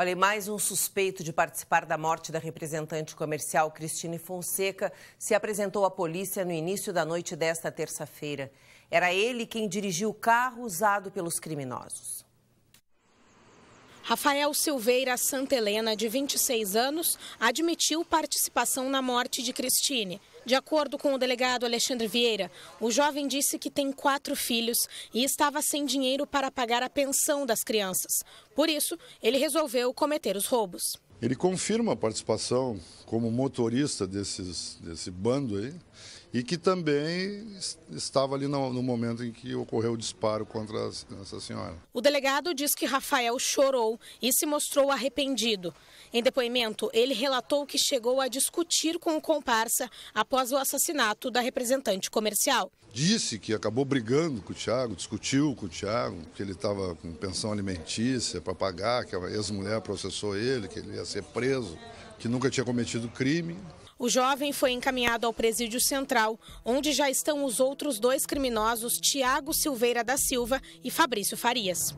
Olha, e mais um suspeito de participar da morte da representante comercial Cristine Fonseca se apresentou à polícia no início da noite desta terça-feira. Era ele quem dirigiu o carro usado pelos criminosos. Rafael Silveira Santelena, de 26 anos, admitiu participação na morte de Cristine. De acordo com o delegado Alexandre Vieira, o jovem disse que tem quatro filhos e estava sem dinheiro para pagar a pensão das crianças. Por isso, ele resolveu cometer os roubos. Ele confirma a participação como motorista desses, desse bando aí e que também estava ali no, no momento em que ocorreu o disparo contra as, essa senhora. O delegado diz que Rafael chorou e se mostrou arrependido. Em depoimento, ele relatou que chegou a discutir com o comparsa após após o assassinato da representante comercial. Disse que acabou brigando com o Tiago, discutiu com o Tiago, que ele estava com pensão alimentícia para pagar, que a ex-mulher processou ele, que ele ia ser preso, que nunca tinha cometido crime. O jovem foi encaminhado ao presídio central, onde já estão os outros dois criminosos, Tiago Silveira da Silva e Fabrício Farias.